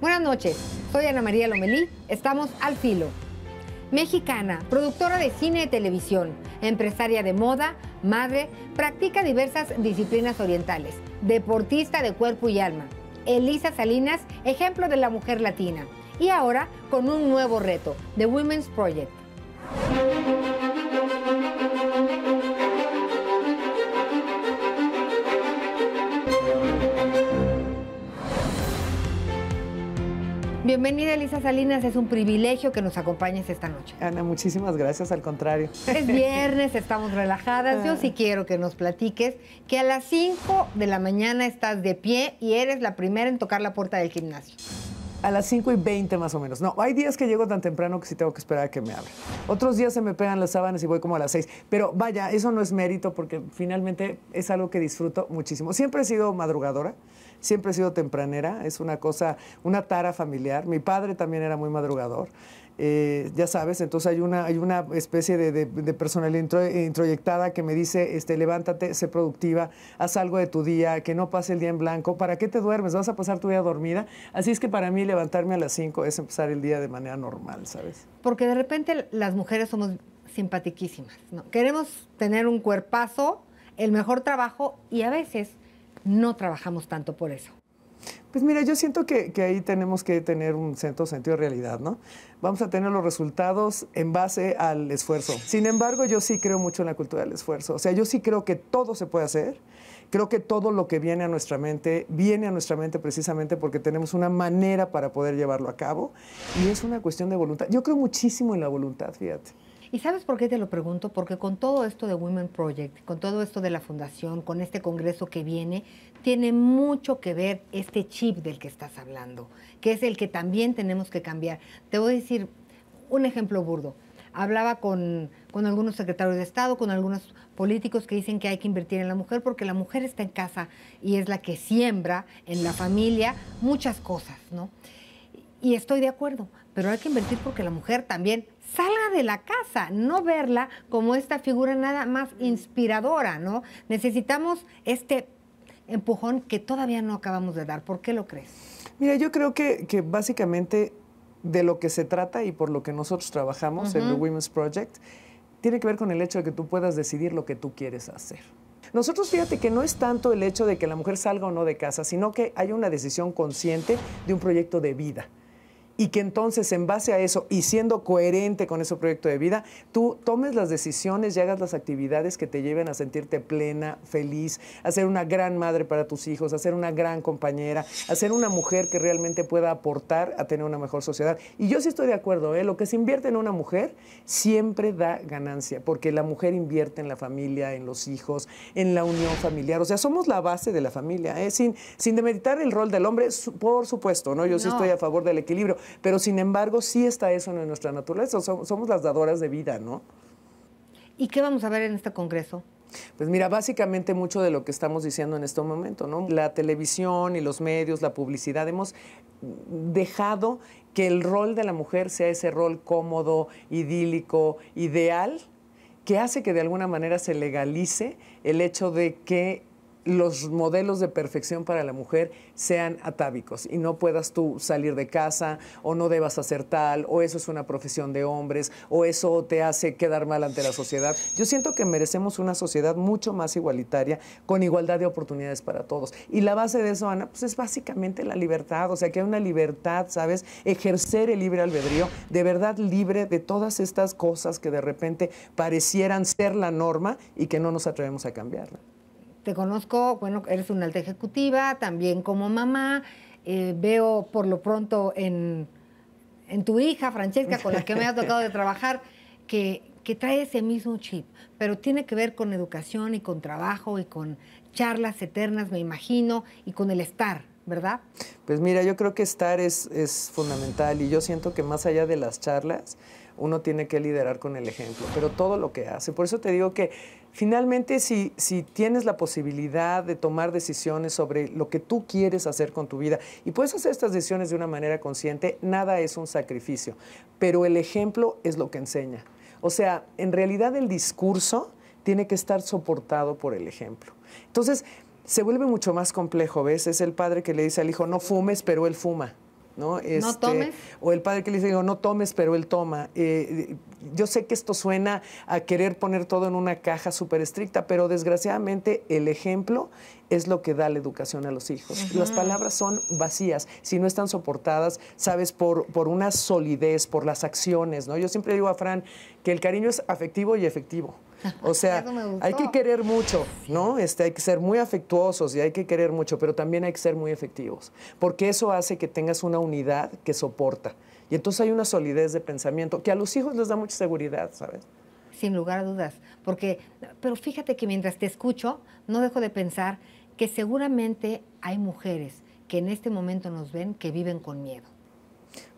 Buenas noches, soy Ana María Lomelí, estamos al filo. Mexicana, productora de cine y televisión, empresaria de moda, madre, practica diversas disciplinas orientales, deportista de cuerpo y alma. Elisa Salinas, ejemplo de la mujer latina. Y ahora con un nuevo reto, The Women's Project. bienvenida Elisa Salinas, es un privilegio que nos acompañes esta noche. Ana, muchísimas gracias, al contrario. Es viernes, estamos relajadas, yo ah. sí quiero que nos platiques que a las 5 de la mañana estás de pie y eres la primera en tocar la puerta del gimnasio. A las 5 y 20 más o menos. No, hay días que llego tan temprano que sí tengo que esperar a que me abran. Otros días se me pegan las sábanas y voy como a las 6. Pero vaya, eso no es mérito porque finalmente es algo que disfruto muchísimo. Siempre he sido madrugadora, siempre he sido tempranera. Es una cosa, una tara familiar. Mi padre también era muy madrugador. Eh, ya sabes, entonces hay una, hay una especie de, personalidad introyectada que me dice, este, levántate, sé productiva, haz algo de tu día, que no pase el día en blanco, ¿para qué te duermes? Vas a pasar tu día dormida. Así es que para mí levantarme a las 5 es empezar el día de manera normal, ¿sabes? Porque de repente las mujeres somos simpatiquísimas, ¿no? Queremos tener un cuerpazo, el mejor trabajo y a veces no trabajamos tanto por eso. Pues mira, yo siento que, ahí tenemos que tener un cierto sentido de realidad, ¿no? Vamos a tener los resultados en base al esfuerzo. Sin embargo, yo sí creo mucho en la cultura del esfuerzo. O sea, yo sí creo que todo se puede hacer. Creo que todo lo que viene a nuestra mente viene a nuestra mente precisamente porque tenemos una manera para poder llevarlo a cabo y es una cuestión de voluntad. Yo creo muchísimo en la voluntad, fíjate. ¿Y sabes por qué te lo pregunto? Porque con todo esto de Women Project, con todo esto de la fundación, con este congreso que viene, tiene mucho que ver este chip del que estás hablando, que es el que también tenemos que cambiar. Te voy a decir un ejemplo burdo. Hablaba con, algunos secretarios de Estado, con algunos políticos que dicen que hay que invertir en la mujer porque la mujer está en casa y es la que siembra en la familia muchas cosas, ¿no? Y estoy de acuerdo, pero hay que invertir porque la mujer también salga de la casa, no verla como esta figura nada más inspiradora, ¿no? Necesitamos este empujón que todavía no acabamos de dar. ¿Por qué lo crees? Mira, yo creo que, básicamente de lo que se trata y por lo que nosotros trabajamos en The Women's Project, tiene que ver con el hecho de que tú puedas decidir lo que tú quieres hacer. Nosotros fíjate que no es tanto el hecho de que la mujer salga o no de casa, sino que hay una decisión consciente de un proyecto de vida y que entonces en base a eso y siendo coherente con ese proyecto de vida, tú tomes las decisiones y hagas las actividades que te lleven a sentirte plena, feliz, a ser una gran madre para tus hijos, a ser una gran compañera, a ser una mujer que realmente pueda aportar a tener una mejor sociedad. Y yo sí estoy de acuerdo, ¿eh? lo que se invierte en una mujer siempre da ganancia, porque la mujer invierte en la familia, en los hijos, en la unión familiar, o sea, somos la base de la familia, ¿eh? sin, sin demeritar el rol del hombre, por supuesto, ¿no? yo sí estoy a favor del equilibrio pero sin embargo, sí está eso en nuestra naturaleza. Somos, las dadoras de vida, ¿no? ¿Y qué vamos a ver en este congreso? Pues mira, básicamente mucho de lo que estamos diciendo en este momento, ¿no? La televisión y los medios, la publicidad, hemos dejado que el rol de la mujer sea ese rol cómodo, idílico, ideal, que hace que de alguna manera se legalice el hecho de que los modelos de perfección para la mujer sean atávicos y no puedas tú salir de casa o no debas hacer tal o eso es una profesión de hombres o eso te hace quedar mal ante la sociedad. Yo siento que merecemos una sociedad mucho más igualitaria con igualdad de oportunidades para todos. Y la base de eso, Ana, pues es básicamente la libertad, o sea, que hay una libertad, ¿sabes? Ejercer el libre albedrío, de verdad libre de todas estas cosas que de repente parecieran ser la norma y que no nos atrevemos a cambiarla te conozco, bueno, eres una alta ejecutiva, también como mamá, eh, veo por lo pronto en, tu hija, Francesca, con la que me ha tocado de trabajar, que, trae ese mismo chip, pero tiene que ver con educación y con trabajo y con charlas eternas, me imagino, y con el estar, ¿verdad? Pues mira, yo creo que estar es, es fundamental y yo siento que más allá de las charlas, uno tiene que liderar con el ejemplo, pero todo lo que hace. Por eso te digo que Finalmente, si, tienes la posibilidad de tomar decisiones sobre lo que tú quieres hacer con tu vida y puedes hacer estas decisiones de una manera consciente, nada es un sacrificio, pero el ejemplo es lo que enseña. O sea, en realidad el discurso tiene que estar soportado por el ejemplo. Entonces, se vuelve mucho más complejo, ¿ves? Es el padre que le dice al hijo, no fumes, pero él fuma. ¿no? Este, O el padre que le dice, no tomes, pero él toma. Eh, eh, yo sé que esto suena a querer poner todo en una caja súper estricta, pero desgraciadamente el ejemplo es lo que da la educación a los hijos. Las palabras son vacías, si no están soportadas, sabes, por, una solidez, por las acciones, Yo siempre digo a Fran que el cariño es afectivo y efectivo. O sea, hay que querer mucho, ¿no? Este, hay que ser muy afectuosos y hay que querer mucho, pero también hay que ser muy efectivos, porque eso hace que tengas una unidad que soporta. Y entonces hay una solidez de pensamiento que a los hijos les da mucha seguridad, ¿sabes? Sin lugar a dudas, porque, pero fíjate que mientras te escucho, no dejo de pensar que seguramente hay mujeres que en este momento nos ven que viven con miedo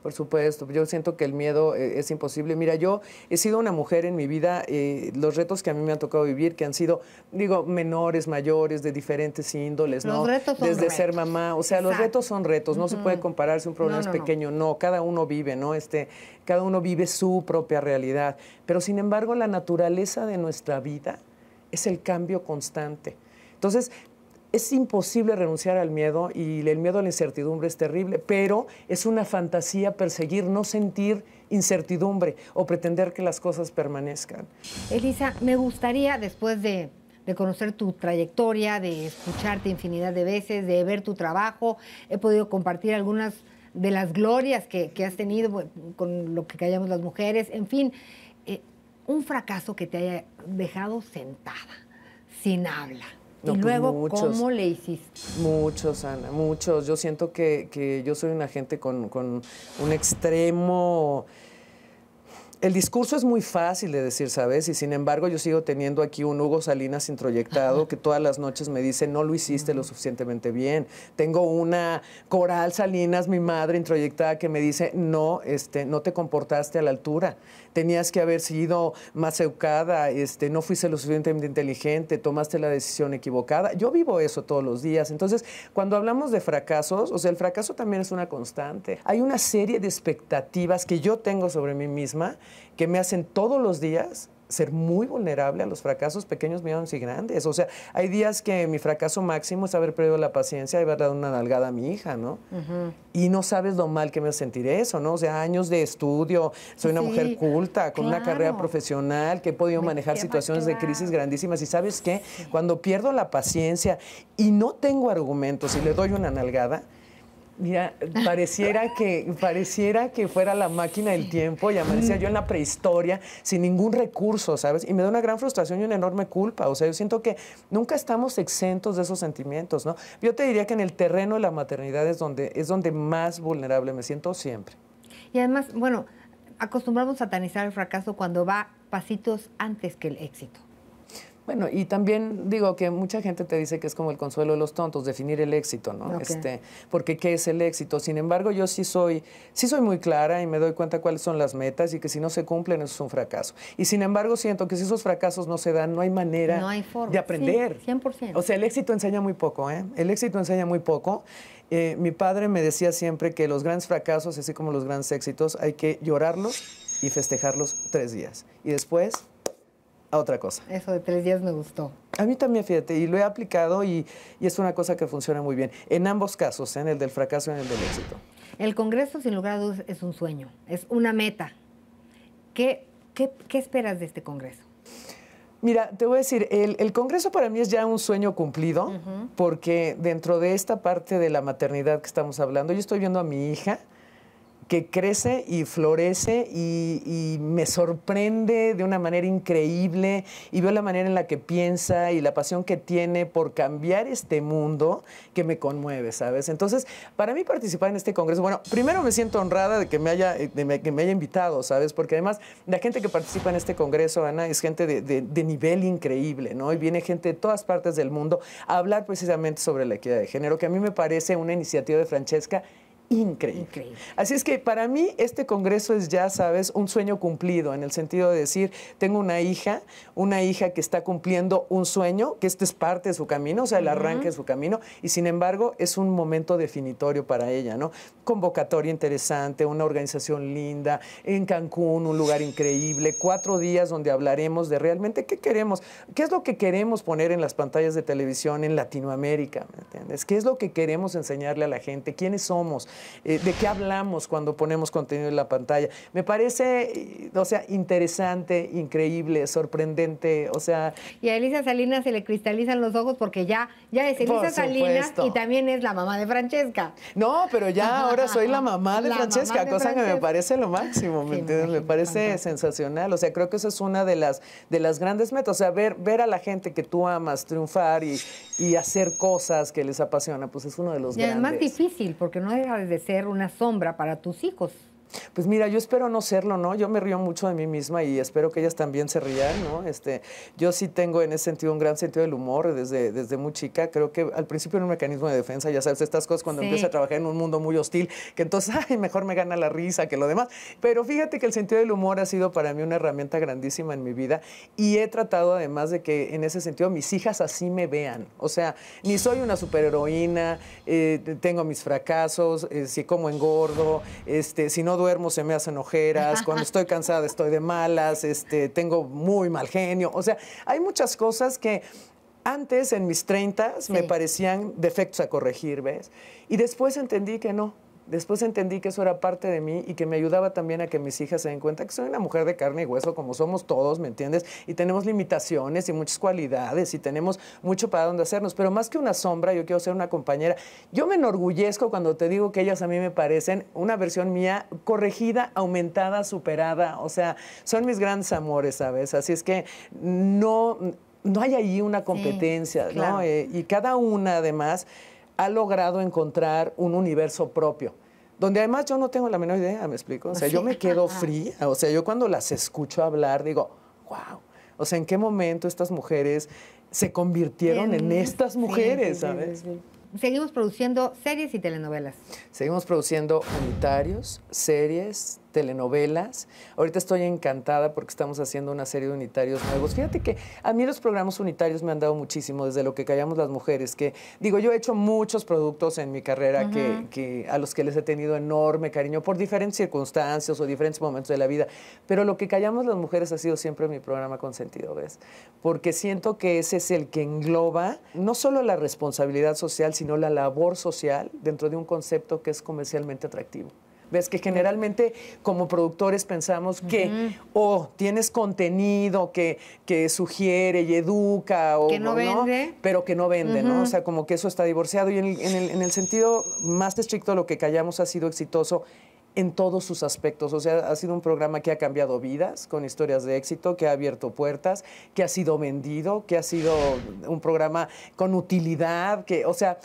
por supuesto, yo siento que el miedo eh, es imposible. Mira, yo he sido una mujer en mi vida, eh, los retos que a mí me han tocado vivir, que han sido, digo, menores, mayores, de diferentes índoles, los Retos Desde ser mamá, o sea, los retos son retos, no se puede comparar si un problema es pequeño, no. no. cada uno vive, ¿no? Este, cada uno vive su propia realidad. Pero sin embargo, la naturaleza de nuestra vida es el cambio constante. Entonces, es imposible renunciar al miedo y el miedo a la incertidumbre es terrible, pero es una fantasía perseguir, no sentir incertidumbre o pretender que las cosas permanezcan. Elisa, me gustaría, después de, conocer tu trayectoria, de escucharte infinidad de veces, de ver tu trabajo, he podido compartir algunas de las glorias que, has tenido con lo que callamos las mujeres, en fin, eh, un fracaso que te haya dejado sentada, sin habla y pues luego, ¿cómo le hiciste? Muchos, Ana, muchos. Yo siento que, yo soy una gente con, con un extremo el discurso es muy fácil de decir, ¿sabes? Y sin embargo yo sigo teniendo aquí un Hugo Salinas introyectado que todas las noches me dice, no lo hiciste lo suficientemente bien. Tengo una Coral Salinas, mi madre introyectada, que me dice, no, este, no te comportaste a la altura. Tenías que haber sido más educada, este, no fuiste lo suficientemente inteligente, tomaste la decisión equivocada. Yo vivo eso todos los días. Entonces, cuando hablamos de fracasos, o sea, el fracaso también es una constante. Hay una serie de expectativas que yo tengo sobre mí misma que me hacen todos los días ser muy vulnerable a los fracasos pequeños, medianos y grandes. O sea, hay días que mi fracaso máximo es haber perdido la paciencia y haber dado una nalgada a mi hija, ¿no? Y no sabes lo mal que me sentiré sentir eso, ¿no? O sea, años de estudio, soy una mujer culta, con una carrera profesional, que he podido manejar situaciones de crisis grandísimas. Y sabes qué, cuando pierdo la paciencia y no tengo argumentos y le doy una nalgada, Mira, pareciera que, pareciera que fuera la máquina del tiempo y decía yo en la prehistoria sin ningún recurso, ¿sabes? Y me da una gran frustración y una enorme culpa. O sea, yo siento que nunca estamos exentos de esos sentimientos, ¿no? Yo te diría que en el terreno de la maternidad es donde, es donde más vulnerable me siento siempre. Y además, bueno, acostumbramos a satanizar el fracaso cuando va pasitos antes que el éxito. Bueno, y también digo que mucha gente te dice que es como el consuelo de los tontos, definir el éxito, ¿no? Este, porque qué es el éxito. Sin embargo, yo sí soy, sí soy muy clara y me doy cuenta cuáles son las metas y que si no se cumplen, eso es un fracaso. Y sin embargo, siento que si esos fracasos no se dan, no hay manera de aprender. 100%. O sea, el éxito enseña muy poco, ¿eh? El éxito enseña muy poco. Eh, mi padre me decía siempre que los grandes fracasos, así como los grandes éxitos, hay que llorarlos y festejarlos tres días. Y después otra cosa. Eso de tres días me gustó. A mí también, fíjate, y lo he aplicado y, es una cosa que funciona muy bien. En ambos casos, ¿eh? en el del fracaso y en el del éxito. El Congreso, sin lugar es un sueño, es una meta. ¿Qué, qué, esperas de este Congreso? Mira, te voy a decir, el, Congreso para mí es ya un sueño cumplido, porque dentro de esta parte de la maternidad que estamos hablando, yo estoy viendo a mi hija que crece y florece y, me sorprende de una manera increíble y veo la manera en la que piensa y la pasión que tiene por cambiar este mundo que me conmueve, ¿sabes? Entonces, para mí participar en este congreso, bueno, primero me siento honrada de que me haya, que me haya invitado, ¿sabes? Porque además la gente que participa en este congreso, Ana, es gente de, de nivel increíble, ¿no? Y viene gente de todas partes del mundo a hablar precisamente sobre la equidad de género, que a mí me parece una iniciativa de Francesca Increíble. Así es que para mí este congreso es ya, sabes, un sueño cumplido, en el sentido de decir, tengo una hija, una hija que está cumpliendo un sueño, que este es parte de su camino, o sea, el arranque de su camino, y sin embargo es un momento definitorio para ella, ¿no? Convocatoria interesante, una organización linda, en Cancún, un lugar increíble, cuatro días donde hablaremos de realmente qué queremos, qué es lo que queremos poner en las pantallas de televisión en Latinoamérica, ¿me entiendes? ¿Qué es lo que queremos enseñarle a la gente? ¿Quiénes somos? Eh, de qué hablamos cuando ponemos contenido en la pantalla. Me parece, eh, o sea, interesante, increíble, sorprendente, o sea... Y a Elisa Salinas se le cristalizan los ojos porque ya, ya es Elisa Salinas y también es la mamá de Francesca. No, pero ya ahora soy la mamá de Francesca, cosa que me parece lo máximo, ¿me parece sensacional, o sea, creo que eso es una de las, de las grandes metas, o sea, ver, ver a la gente que tú amas triunfar y, y hacer cosas que les apasiona, pues es uno de los grandes. Y además difícil, porque no deja de de ser una sombra para tus hijos. Pues mira, yo espero no serlo, ¿no? Yo me río mucho de mí misma y espero que ellas también se rían, ¿no? Este, yo sí tengo en ese sentido un gran sentido del humor desde, desde muy chica. Creo que al principio era un mecanismo de defensa, ya sabes, estas cosas cuando empiezo a trabajar en un mundo muy hostil, que entonces, ay, mejor me gana la risa que lo demás. Pero fíjate que el sentido del humor ha sido para mí una herramienta grandísima en mi vida y he tratado además de que en ese sentido mis hijas así me vean. O sea, ni soy una superheroína, eh, tengo mis fracasos, eh, si como engordo, este, si no duermo duermo se me hacen ojeras, cuando estoy cansada estoy de malas, este, tengo muy mal genio. O sea, hay muchas cosas que antes, en mis 30, me parecían defectos a corregir, ¿ves? Y después entendí que no Después entendí que eso era parte de mí y que me ayudaba también a que mis hijas se den cuenta que soy una mujer de carne y hueso, como somos todos, ¿me entiendes? Y tenemos limitaciones y muchas cualidades y tenemos mucho para dónde hacernos. Pero más que una sombra, yo quiero ser una compañera. Yo me enorgullezco cuando te digo que ellas a mí me parecen una versión mía corregida, aumentada, superada. O sea, son mis grandes amores, ¿sabes? Así es que no, no hay ahí una competencia, ¿no? Eh, y cada una, además ha logrado encontrar un universo propio. Donde además yo no tengo la menor idea, ¿me explico? O sea, yo me quedo fría. O sea, yo cuando las escucho hablar digo, wow. O sea, ¿en qué momento estas mujeres se convirtieron en estas mujeres, ¿sabes? Seguimos produciendo series y telenovelas. Seguimos produciendo unitarios, series, telenovelas. Ahorita estoy encantada porque estamos haciendo una serie de unitarios nuevos. Fíjate que a mí los programas unitarios me han dado muchísimo, desde lo que callamos las mujeres, que digo, yo he hecho muchos productos en mi carrera que, a los que les he tenido enorme cariño por diferentes circunstancias o diferentes momentos de la vida, pero lo que callamos las mujeres ha sido siempre mi programa con sentido, ¿ves? Porque siento que ese es el que engloba no solo la responsabilidad social, sino la labor social dentro de un concepto que es comercialmente atractivo. Ves que generalmente como productores pensamos que o tienes contenido que, sugiere y educa o no, pero que no vende, ¿no? O sea, como que eso está divorciado y en el, en el sentido más estricto lo que callamos ha sido exitoso en todos sus aspectos. O sea, ha sido un programa que ha cambiado vidas con historias de éxito, que ha abierto puertas, que ha sido vendido, que ha sido un programa con utilidad, que, o sea,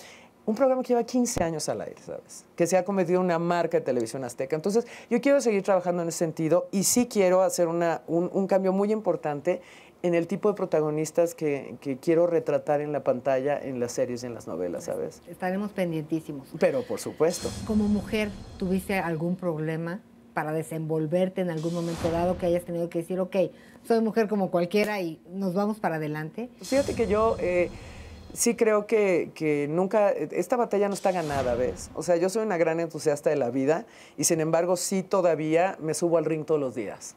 un programa que lleva 15 años al aire, ¿sabes? Que se ha convertido en una marca de televisión azteca. Entonces, yo quiero seguir trabajando en ese sentido y sí quiero hacer una, un, cambio muy importante en el tipo de protagonistas que, quiero retratar en la pantalla, en las series y en las novelas, ¿sabes? Estaremos pendientísimos. Pero, por supuesto. Como mujer, ¿tuviste algún problema para desenvolverte en algún momento dado que hayas tenido que decir, ok, soy mujer como cualquiera y nos vamos para adelante? Fíjate que yo... Eh, sí creo que, nunca, esta batalla no está ganada, ¿ves? O sea, yo soy una gran entusiasta de la vida y sin embargo sí todavía me subo al ring todos los días,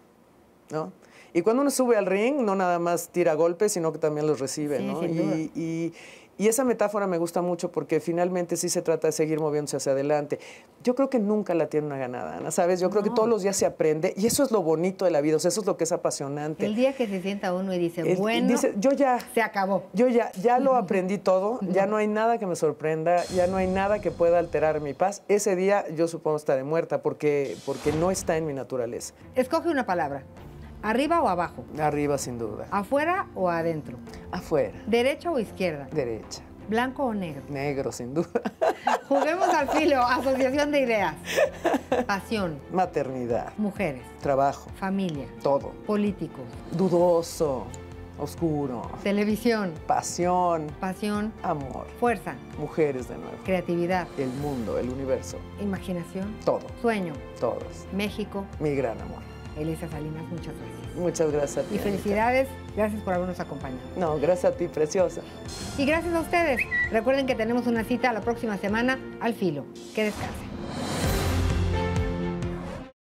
¿no? Y cuando uno sube al ring, no nada más tira golpes, sino que también los recibe, ¿no? y, y esa metáfora me gusta mucho porque finalmente sí se trata de seguir moviéndose hacia adelante. Yo creo que nunca la tiene una ganada, Ana, ¿sabes? Yo creo que todos los días se aprende y eso es lo bonito de la vida, o sea, eso es lo que es apasionante. El día que se sienta uno y dice, bueno, dice, yo ya... Se acabó. Yo ya, ya lo aprendí todo, ya no hay nada que me sorprenda, ya no hay nada que pueda alterar mi paz. Ese día yo supongo estaré muerta porque, porque no está en mi naturaleza. Escoge una palabra. ¿Arriba o abajo? Arriba, sin duda. ¿Afuera o adentro? Afuera. ¿Derecha o izquierda? Derecha. ¿Blanco o negro? Negro, sin duda. Juguemos al filo, asociación de ideas. Pasión. Maternidad. Mujeres. Trabajo. Familia. Todo. Político. Dudoso. Oscuro. Televisión. Pasión. Pasión. Amor. Fuerza. Mujeres de nuevo. Creatividad. El mundo, el universo. Imaginación. Todo. Sueño. Todos. México. Mi gran amor. Elisa Salinas, muchas gracias. Muchas gracias. A ti, y felicidades, gracias por habernos acompañado. No, gracias a ti, preciosa. Y gracias a ustedes. Recuerden que tenemos una cita la próxima semana al filo. Que descansen.